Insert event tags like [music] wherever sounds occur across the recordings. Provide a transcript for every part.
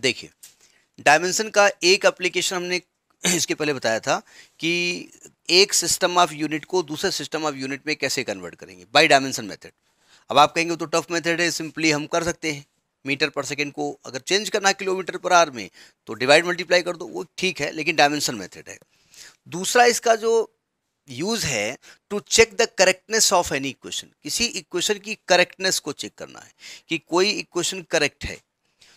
देखिए डायमेंशन का एक एप्लीकेशन हमने [clears throat] इसके पहले बताया था कि एक सिस्टम ऑफ यूनिट को दूसरे सिस्टम ऑफ यूनिट में कैसे कन्वर्ट करेंगे बाय डायमेंशन मेथड अब आप कहेंगे तो टफ मेथड है सिंपली हम कर सकते हैं मीटर पर सेकेंड को अगर चेंज करना है किलोमीटर पर आर में तो डिवाइड मल्टीप्लाई कर दो वो ठीक है लेकिन डायमेंशन मेथड है दूसरा इसका जो यूज़ है to check the correctness of any equation किसी इक्वेशन की करेक्टनेस को चेक करना है कि कोई इक्वेशन करेक्ट है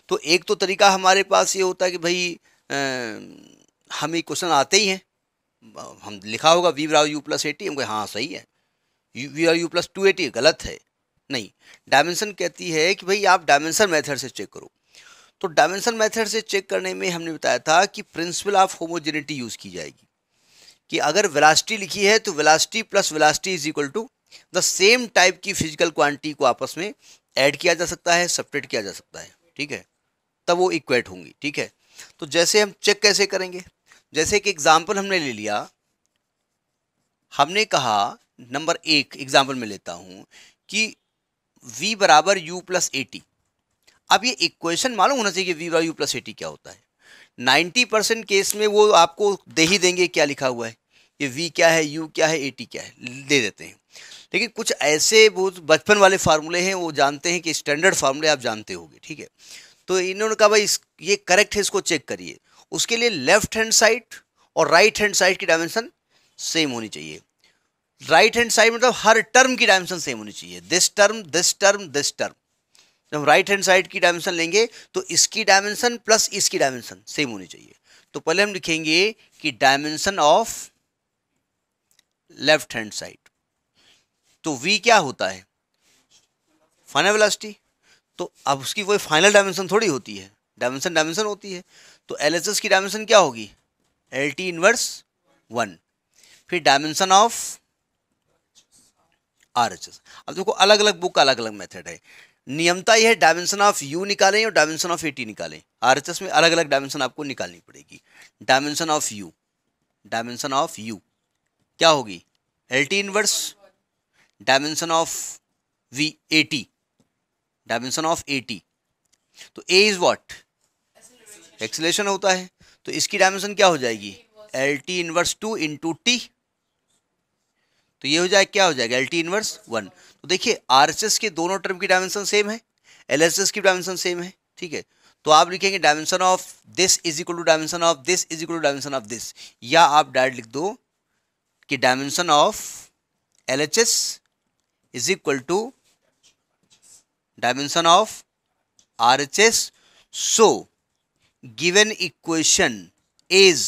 तो एक तो तरीका हमारे पास ये होता है कि भाई हमें क्वेश्चन आते ही हैं हम लिखा होगा V R U plus AT हम कहे हाँ सही है V R U plus two AT गलत है नहीं डायमेंशन कहती है कि भाई आप डायमेंशन मेथड से चेक करो तो डायमेंशन मेथड से चेक करने में हमने बताया था कि प्रिंसिपल ऑफ होमोजेनिटी यूज़ की जाएगी कि अगर वेलासिटी लिखी है तो velocity plus velocity is equal to the same type की फिजिकल क्वांटिटी को आपस में ऐड किया जा सकता है सपरेट किया जा सकता है ठीक है तब वो इक्वेट होंगी ठीक है तो जैसे हम चेक कैसे करेंगे जैसे कि एग्जाम्पल हमने ले लिया हमने कहा नंबर एक एग्जाम्पल में लेता हूँ कि v बराबर यू प्लस एटी अब ये इक्वेशन मालूम होना चाहिए कि v बराबर यू प्लस एटी क्या होता है 90 परसेंट केस में वो आपको दे ही देंगे क्या लिखा हुआ है ये v क्या है u क्या है एटी क्या है दे देते हैं लेकिन कुछ ऐसे बहुत बचपन वाले फार्मूले हैं वो जानते हैं कि स्टैंडर्ड फार्मूले आप जानते होंगे ठीक है तो इन्होंने कहा भाई ये करेक्ट है इसको चेक करिए उसके लिए लेफ्ट हैंड साइड और राइट हैंड साइड की डायमेंशन सेम होनी चाहिए राइट हैंड साइड मतलब हर टर्म की डायमेंशन सेम होनी चाहिए this term this term this term जब राइट हैंड साइड की डायमेंशन लेंगे तो इसकी डायमेंशन प्लस इसकी डायमेंशन सेम होनी चाहिए तो पहले हम लिखेंगे कि dimension of left hand side तो v क्या होता है फाइनल वेलोसिटी तो अब उसकी कोई फाइनल डायमेंशन थोड़ी होती है डायमेंशन डायमेंशन होती है तो एल की डायमेंशन क्या होगी एल टी इनवर्स वन फिर dimension of R H S अब देखो अलग अलग बुक का अलग अलग मेथड है नियमता यह है डायमेंशन ऑफ यू निकालें और डायमेंशन ऑफ ए टी निकालें आर एच एस में अलग अलग डायमेंशन आपको निकालनी पड़ेगी dimension of U dimension of U क्या होगी L T inverse dimension of V A T dimension of A T तो ए इज़ वॉट एक्सलेशन होता है तो इसकी डायमेंशन क्या हो जाएगी L T inverse two into T तो ये हो जाए क्या हो जाएगा एल टी इनवर्स वन तो देखिए आर एस एस के दोनों टर्म की डायमेंशन सेम है एल एस एस की डायमेंशन सेम है ठीक है तो आप लिखेंगे dimension of this is equal to dimension of this is equal to dimension of this या आप डायरेक्ट लिख दो कि dimension of L H S is equal to dimension of RHS. So, given equation is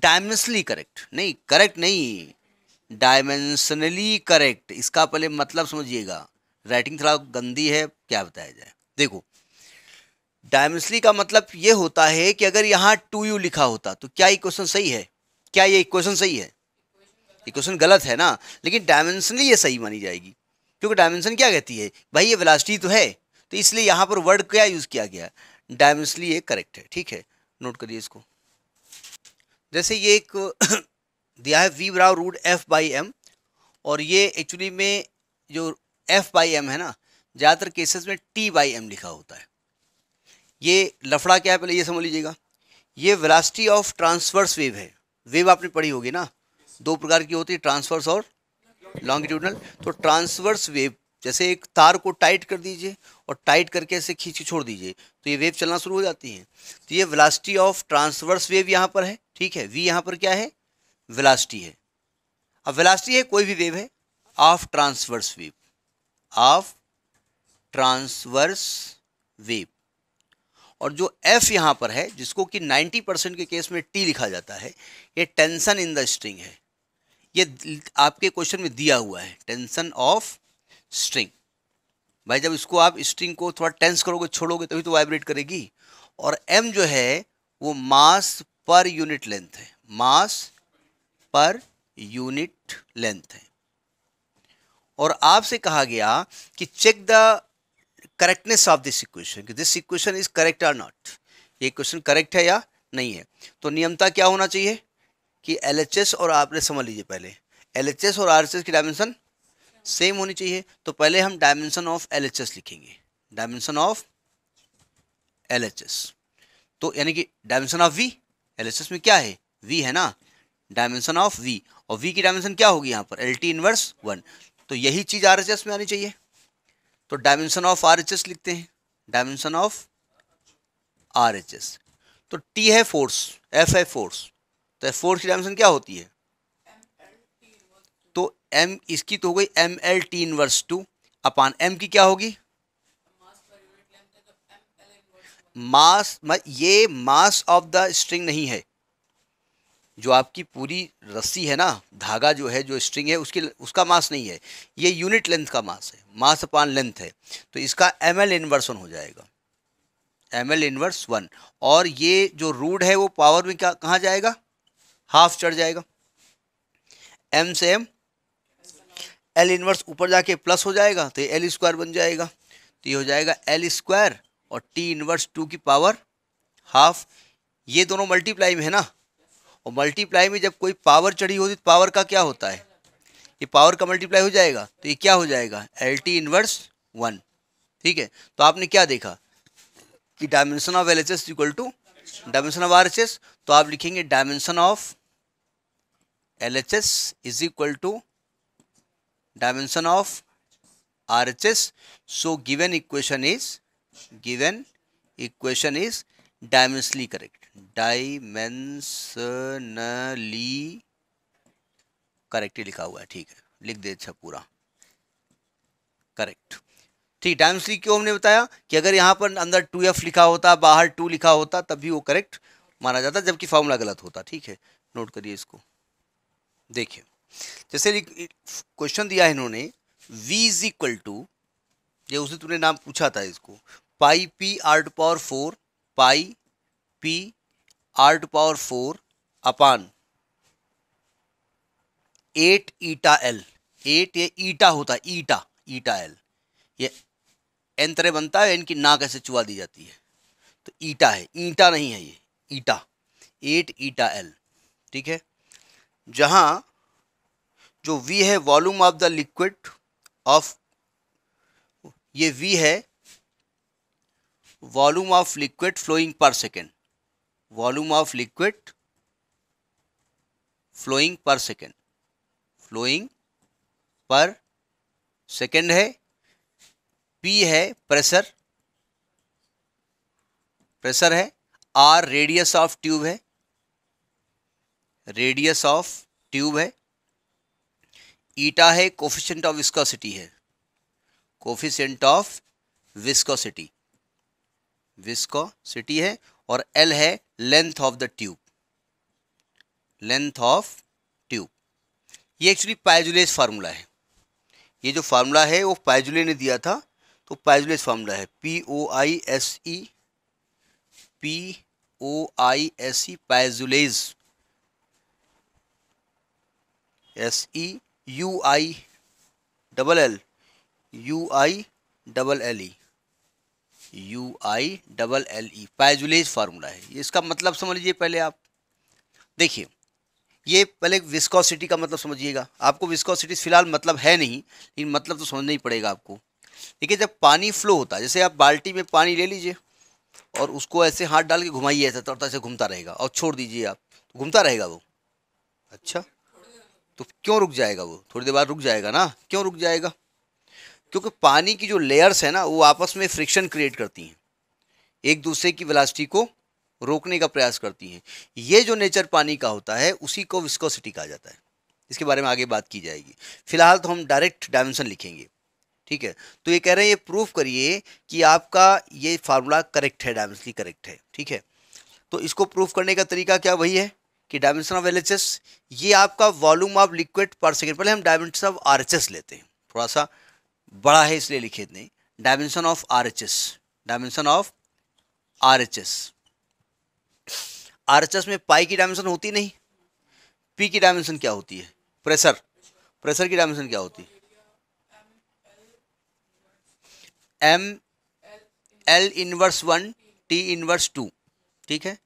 dimensionally correct नहीं correct नहीं dimensionally correct इसका पहले मतलब समझिएगा राइटिंग थोड़ा गंदी है क्या बताया जाए देखो डायमेंशनली का मतलब ये होता है कि अगर यहाँ टू यू लिखा होता तो क्या इक्वेशन सही है क्या ये इक्वेशन सही है इक्वेशन गलत है ना लेकिन डायमेंशनली ये सही मानी जाएगी क्योंकि डायमेंशन क्या कहती है भाई ये वेलासिटी तो है तो इसलिए यहाँ पर वर्ड क्या यूज़ किया गया डायमेंशनली ये करेक्ट है ठीक है नोट करिए इसको जैसे ये एक [coughs] दिया है वी बराव रूट एफ बाई एम और ये एक्चुअली में जो एफ बाई एम है ना ज़्यादातर केसेस में टी बाई एम लिखा होता है ये लफड़ा क्या है पहले ये समझ लीजिएगा ये वेलासिटी ऑफ ट्रांसवर्स वेव है वेव आपने पढ़ी होगी ना दो प्रकार की होती है ट्रांसवर्स और लॉन्गिट्यूडनल तो ट्रांसवर्स वेव जैसे एक तार को टाइट कर दीजिए और टाइट करके ऐसे खींच के छोड़ दीजिए तो ये वेव चलना शुरू हो जाती है तो ये वेलासिटी ऑफ ट्रांसवर्स वेव यहाँ पर है ठीक है वी यहाँ पर क्या है वेलासिटी है अब वेलासिटी है कोई भी वेव है of transverse wave of transverse wave और जो एफ यहाँ पर है जिसको कि 90 परसेंट के केस में टी लिखा जाता है ये टेंशन इन द स्ट्रिंग है ये आपके क्वेश्चन में दिया हुआ है टेंशन ऑफ स्ट्रिंग भाई जब इसको आप स्ट्रिंग को थोड़ा टेंस करोगे छोड़ोगे तभी तो वाइब्रेट करेगी और एम जो है वो मास पर यूनिट लेंथ है मास पर यूनिट लेंथ है और आपसे कहा गया कि check the correctness of this equation कि this equation is correct or not ये क्वेश्चन करेक्ट है या नहीं है तो नियमता क्या होना चाहिए कि एल और आपने समझ लीजिए पहले एल और आर की डायमेंशन सेम होनी चाहिए तो पहले हम डायमेंशन ऑफ एल लिखेंगे डायमेंशन ऑफ एल तो यानी कि डायमेंशन ऑफ वी एल में क्या है वी है ना डायमेंशन ऑफ वी और वी की डायमेंशन क्या होगी यहाँ पर एल टी इनवर्स वन तो यही चीज़ आर में आनी चाहिए तो डायमेंशन ऑफ आर लिखते हैं डायमेंशन ऑफ आर तो टी है फोर्स एफ है फोर्स तो फोर्स की डायमेंशन क्या होती है तो एम इसकी तो हो गई M L T inverse two upon M की क्या होगी मास ये मास ऑफ द स्ट्रिंग नहीं है जो आपकी पूरी रस्सी है ना धागा जो है जो स्ट्रिंग है उसकी उसका मास नहीं है ये यूनिट लेंथ का मास है मास अपान लेंथ है तो इसका एम एल इन्वर्स वन हो जाएगा एम एल इन्वर्स वन और ये जो रूड है वो पावर में क्या कहाँ जाएगा हाफ चढ़ जाएगा एम से एम एल इनवर्स ऊपर जाके प्लस हो जाएगा तो एल स्क्वायर बन जाएगा तो ये हो जाएगा एल स्क्वायर और टी इनवर्स टू की पावर हाफ ये दोनों मल्टीप्लाई में है ना और मल्टीप्लाई में जब कोई पावर चढ़ी होती तो पावर का क्या होता है ये पावर का मल्टीप्लाई हो जाएगा तो ये क्या हो जाएगा एल टी इनवर्स वन ठीक है तो आपने क्या देखा कि dimension of L H S equal to dimension of R तो आप लिखेंगे dimension of L H S is equal to dimension of R H S so given equation is given equation is dimensionally correct dimensionally correct लिखा हुआ है ठीक है लिख दे अच्छा पूरा करेक्ट ठीक टाइम क्यों हमने बताया कि अगर यहाँ पर अंदर टू एफ लिखा होता बाहर टू लिखा होता तब भी वो करेक्ट माना जाता जबकि फॉर्मूला गलत होता ठीक है नोट करिए इसको देखिए जैसे क्वेश्चन दिया है इन्होंने v इज इक्वल टू ये उसे तुमने नाम पूछा था इसको pi P R two power four pi P R two power four upon eight eta L eight ये ईटा होता है ईटा ईटा एल ये एन तरह बनता है इनकी नाक ऐसे चुआ दी जाती है तो ईटा है ईटा नहीं है ये ईटा एट ईटा एल ठीक है जहाँ जो वी है volume of the liquid of ये वी है volume of liquid flowing per second volume of liquid flowing per second flowing per second है पी है प्रेशर प्रेशर है आर रेडियस ऑफ ट्यूब है रेडियस ऑफ ट्यूब है eta है coefficient of viscosity है coefficient of viscosity viscosity है और L है length of the tube length of tube ये एक्चुअली पाइजुलेज फार्मूला है ये जो फार्मूला है वो पाइजुले ने दिया था तो पाइजोलेस फार्मूला है P O I S E P O I S E Poiseuille's S E U I double L U I double L E U I double L E Poiseuille's formula है इसका मतलब समझ लीजिए पहले आप देखिए ये पहले विस्कोसिटी का मतलब समझिएगा आपको विस्कोसिटी फिलहाल मतलब है नहीं लेकिन मतलब तो समझना ही पड़ेगा आपको देखिए जब पानी फ्लो होता है जैसे आप बाल्टी में पानी ले लीजिए और उसको ऐसे हाथ डाल के घुमाइए ऐसा तौरता से घूमता रहेगा और छोड़ दीजिए आप तो घूमता रहेगा वो अच्छा तो क्यों रुक जाएगा वो थोड़ी देर बाद रुक जाएगा ना क्यों रुक जाएगा क्योंकि पानी की जो लेयर्स है ना वो आपस में फ्रिक्शन क्रिएट करती हैं एक दूसरे की वेलासिटी को रोकने का प्रयास करती हैं ये जो नेचर पानी का होता है उसी को विस्कोसिटी कहा जाता है इसके बारे में आगे बात की जाएगी फिलहाल तो हम डायरेक्ट डायमेंशन लिखेंगे ठीक है तो ये कह रहे हैं ये प्रूफ करिए कि आपका ये फार्मूला करेक्ट है डायमेंशनली करेक्ट है ठीक है तो इसको प्रूफ करने का तरीका क्या वही है कि डायमेंशन ऑफ एल ये आपका volume of liquid per second पहले हम डायमेंशन ऑफ आर लेते हैं थोड़ा सा बड़ा है इसलिए लिखे इतने dimension of R dimension of R RHS में पाई की डायमेंशन होती नहीं पी की डायमेंशन क्या होती है प्रेशर प्रेशर की डायमेंशन क्या होती है M L inverse one T inverse two ठीक है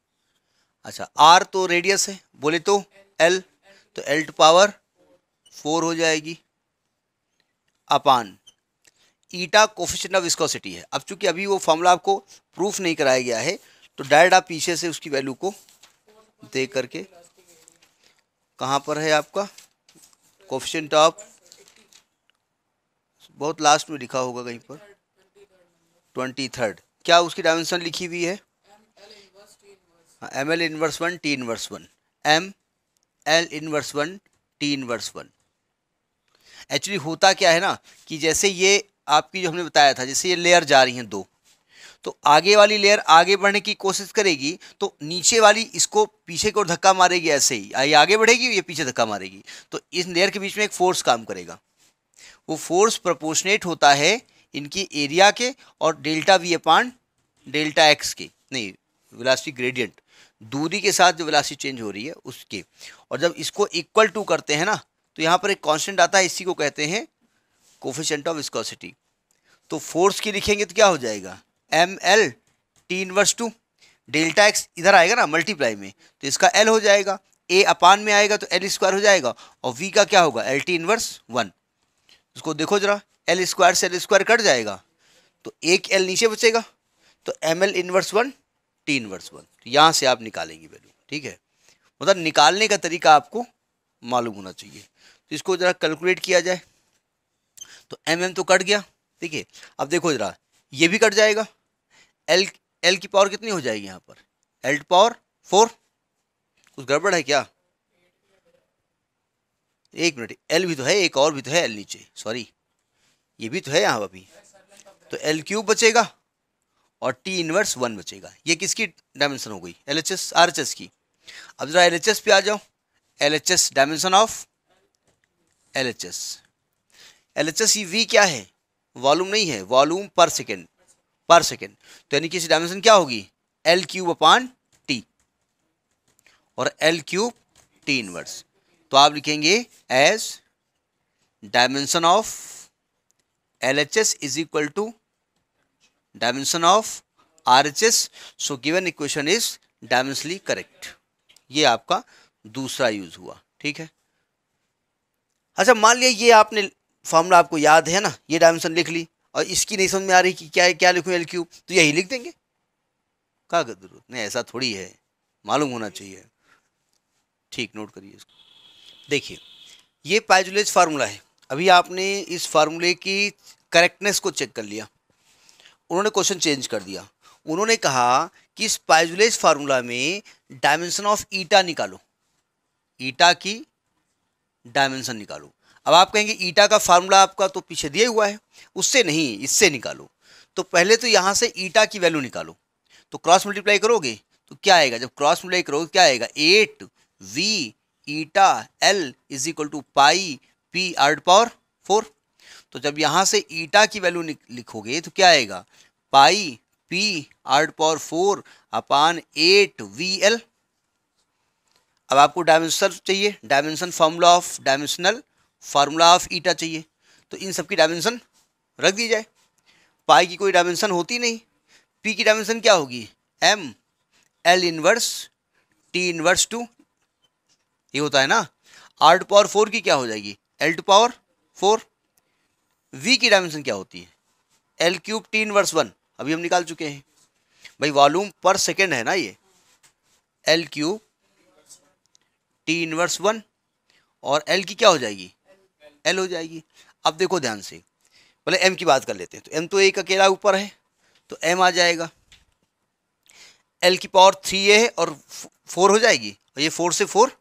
अच्छा आर तो रेडियस है बोले तो एल तो एल टू पावर फोर हो जाएगी upon eta coefficient of viscosity है अब चूंकि अभी वो फॉर्मूला आपको प्रूफ नहीं कराया गया है तो डायरेक्ट आप पीछे से उसकी वैल्यू को दे करके कहाँ पर है आपका कोफिशेंट ऑफ बहुत लास्ट में लिखा होगा कहीं पर ट्वेंटी थर्ड क्या उसकी डायमेंशन लिखी हुई है M L inverse one T inverse one M L inverse one T inverse one actually होता क्या है ना कि जैसे ये आपकी जो हमने बताया था जैसे ये लेयर जा रही हैं दो तो आगे वाली लेयर आगे बढ़ने की कोशिश करेगी तो नीचे वाली इसको पीछे की ओर धक्का मारेगी ऐसे ही ये आगे बढ़ेगी ये पीछे धक्का मारेगी तो इस लेयर के बीच में एक फोर्स काम करेगा वो फोर्स प्रपोर्शनेट होता है इनकी एरिया के और delta V upon delta X के नहीं वेलासिटी ग्रेडियंट दूरी के साथ जो वेलासिटी चेंज हो रही है उसके और जब इसको इक्वल टू करते हैं ना तो यहाँ पर एक कांस्टेंट आता है इसी को कहते हैं कोफिशेंट ऑफ विस्कोसिटी तो फोर्स की लिखेंगे तो क्या हो जाएगा M L T inverse two delta X इधर आएगा ना मल्टीप्लाई में तो इसका एल हो जाएगा ए अपान में आएगा तो एल स्क्वायर हो जाएगा और वी का क्या होगा एल टी इनवर्स वन उसको देखो जरा एल स्क्वायर से एल स्क्वायर कट जाएगा तो एक एल नीचे बचेगा तो M L inverse one T inverse one तो यहाँ से आप निकालेंगे वैल्यू ठीक है मतलब निकालने का तरीका आपको मालूम होना चाहिए तो इसको ज़रा कैलकुलेट किया जाए तो एम एम तो कट गया ठीक है अब देखो ज़रा ये भी कट जाएगा एल एल की पावर कितनी हो जाएगी यहाँ पर एल पावर फोर कुछ गड़बड़ है क्या एक मिनट एल भी तो है एक और भी तो है एल नीचे सॉरी ये भी तो है यहाँ अभी तो एल क्यूब बचेगा और टी इनवर्स वन बचेगा ये किसकी डायमेंशन हो गई L H S R H S की अब जरा एल एच एस पे आ जाओ L H S dimension of L H S L H S V क्या है वॉल्यूम नहीं है वॉल्यूम पर सेकेंड पर सेकेंड तो यानी कि इसकी डायमेंशन क्या होगी एल क्यूब अपान टी और एल क्यूब टी इनवर्स तो आप लिखेंगे as dimension of L H S is equal to dimension of R H S so given equation is dimensionally correct ये आपका दूसरा यूज हुआ ठीक है अच्छा मान लिया ये आपने फॉर्मूला आपको याद है ना ये डायमेंशन लिख ली और इसकी नहीं समझ में आ रही कि क्या क्या लिखूं एल क्यूब तो यही लिख देंगे का जरूरत नहीं ऐसा थोड़ी है मालूम होना चाहिए ठीक नोट करिए इसको देखिए ये पाइजुलेज फार्मूला है अभी आपने इस फार्मूले की करेक्टनेस को चेक कर लिया उन्होंने क्वेश्चन चेंज कर दिया उन्होंने कहा कि इस पाइजुलेज फार्मूला में डायमेंशन ऑफ ईटा निकालो ईटा की डायमेंशन निकालो अब आप कहेंगे ईटा का फार्मूला आपका तो पीछे दिया हुआ है उससे नहीं इससे निकालो तो पहले तो यहाँ से ईटा की वैल्यू निकालो तो क्रॉस मल्टीप्लाई करोगे तो क्या आएगा जब क्रॉस मल्टीप्लाई करोगे क्या आएगा eight V eta L is equal to pi P R power four तो जब यहाँ से ईटा की वैल्यू लिखोगे तो क्या आएगा pi P R power four upon eight V L अब आपको डायमेंशन चाहिए dimension formula of dimensional formula of eta चाहिए तो इन सब की डायमेंशन रख दी जाए पाई की कोई डायमेंशन होती नहीं पी की डायमेंशन क्या होगी M L inverse T inverse two ये होता है ना आर्ट पावर फोर की क्या हो जाएगी L two power four V की डायमेंशन क्या होती है L cube T inverse one अभी हम निकाल चुके हैं भाई वॉल्यूम पर सेकेंड है ना ये L cube T inverse one और एल की क्या हो जाएगी एल हो जाएगी अब देखो ध्यान से पहले एम की बात कर लेते हैं तो एम तो एक अकेला ऊपर है तो एम आ जाएगा एल की पावर थ्री ए है और फोर हो जाएगी और ये फोर से फोर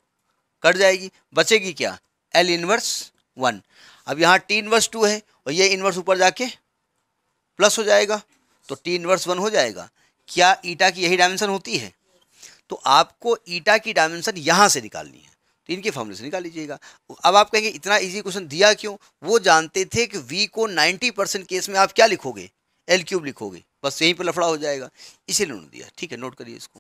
कट जाएगी बचेगी क्या एल इनवर्स वन अब यहाँ टी इनवर्स टू है और ये इनवर्स ऊपर जाके प्लस हो जाएगा तो टी इनवर्स वन हो जाएगा क्या ईटा की यही डायमेंशन होती है तो आपको ईटा की डायमेंशन यहाँ से निकालनी है तो इनके फॉर्मूले से निकाल लीजिएगा अब आप कहेंगे इतना इजी क्वेश्चन दिया क्यों वो जानते थे कि वी को 90 परसेंट केस में आप क्या लिखोगे एल क्यूब लिखोगे बस यहीं पर लफड़ा हो जाएगा इसीलिए उन्होंने दिया ठीक है नोट करिए इसको